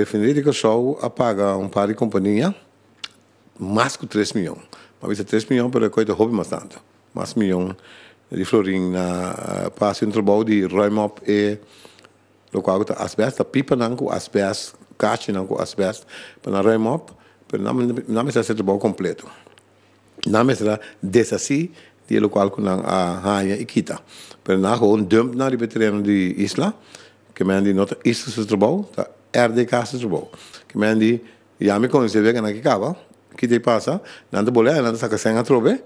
definir que show apaga um par de companhia mais que 3 é milhões. Mas isso é 3 milhões, eh, para a coisa hobby mais tanto. Mais milhão de florim na passe um trabalho de Roimop e lo qual está asbesto, pipa não com asbesto, caixa não com asbesto, para na Roimop, Para não não me será trabalho completo. Não me será desassi de lo qual com a raia e quita. Pero na hon dump na de betreino de isla, que me de nota isso é se trabalho, tá? erde casa de boa. Que me andi, já me concebeu que naquele cava, que te passa, não te bolé, não te saca sem a trobe,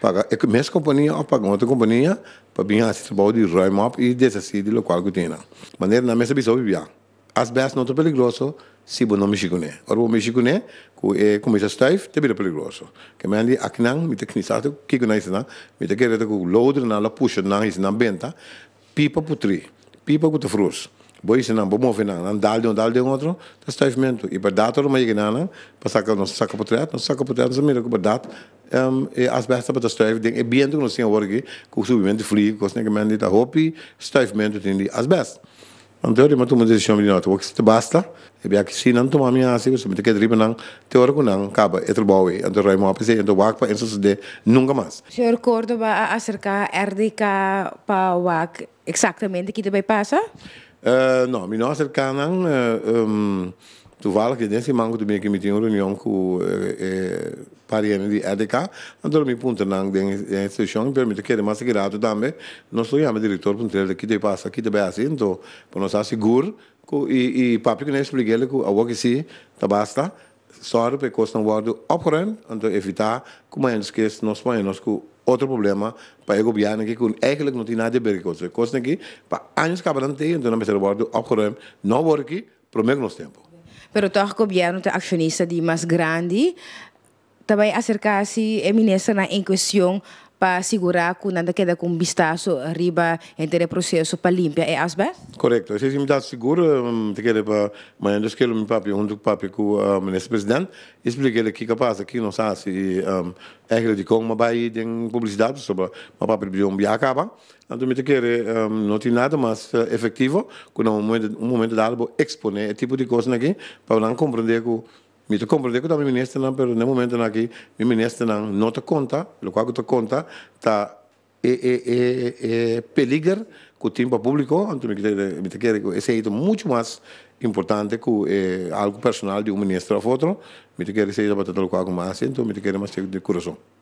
paga, é que mesma companhia, ou paga outra companhia, para vir assim de boa de Roy Mop e desacide local que tem. Maneira na mesa bisou vivia. As bestas não tão peligroso, se bom não mexicone. Ora, o mexicone, que é como isso esteve, te vira peligroso. Que me andi, aqui não, me te knisato, que que não isso não, me te querer te com loadre na la puxa, não isso não benta, pipa putri, pipa com te frusso boy sinam bo move na não dal de um dal de um outro está estabelecimento e para data uma não para saca não saca por trás não saca por trás também para dar um e as bestas para estar ding e bem do não sei agora que o subimento frio com snake man dita hopi estabelecimento tem as bestas Então, eu tomo decisão de nota, porque se basta, e bem aqui, se não tomar minha assim, você tem que ter não, teórico não, acaba, é trabalho, então, eu vou aprender, então, vou para isso, de nunca mais. Senhor Córdoba, acerca RDK para o WAC, exatamente, que também passa? Uh, eh, não, ministro Canan, uh, eh, um, ehm, tu vale que nesse mango tu bem que eh, me tinha uma reunião com uh, uh, pariente de ADK, então me punta na instituição, permite que ele mais segurado também, nós sou chama diretor para ele que te passa, que te vai assim, então, para nós assegurar, e, e papo que nós expliquei ele, algo que se, tá basta, só para que nós não guardemos opcorrendo, então evitar, como é que nós põe, nós com Outro problema para het gobierno que que eigenlijk nog niet naar de berg kosten. Kosten die para años acabarán tegen, dan hebben ze worden opgeruimd. Nou wordt die, prometo nog tempo. Pero toch governo de accionista de mais grande também acercar-se a ministra na em questão para assegurar que nada queda com vistazo arriba entre o processo para limpar, é asba? Correto. Se me dá seguro, te quero para mas antes que eu me papi, junto com com o ministro-presidente, expliquei ele que capaz aqui não sabe se é que de como vai tem publicidade sobre o papi de um biacaba, então me te queda não tem nada mais efetivo, que um momento um momento dado vou exponer esse tipo de coisa aqui para não compreender que Mito comprende que também ministro não, pero no momento não aqui, o ministro não nota conta, o qual que conta tá é é é é peligro com o tempo público, então me quer esse é muito mais importante que algo personal de um ministro a outro, me quer esse é para todo o qual mais, então me quer mais de coração.